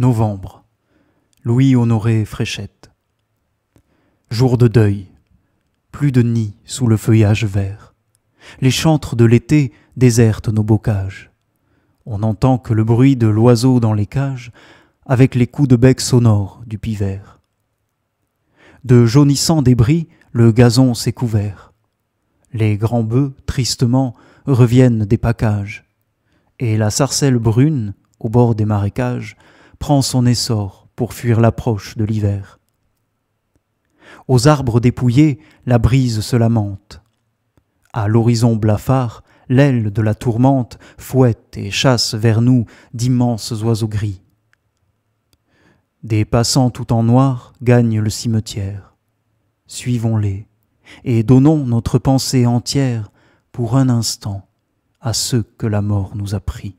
Novembre. Louis Honoré Fréchette. Jour de deuil. Plus de nids sous le feuillage vert. Les chantres de l'été désertent nos bocages. On n'entend que le bruit de l'oiseau dans les cages avec les coups de bec sonores du pivert. De jaunissants débris, le gazon s'est couvert. Les grands bœufs, tristement, reviennent des packages. Et la sarcelle brune, au bord des marécages, prend son essor pour fuir l'approche de l'hiver. Aux arbres dépouillés, la brise se lamente. À l'horizon blafard, l'aile de la tourmente fouette et chasse vers nous d'immenses oiseaux gris. Des passants tout en noir gagnent le cimetière. Suivons-les et donnons notre pensée entière pour un instant à ceux que la mort nous a pris.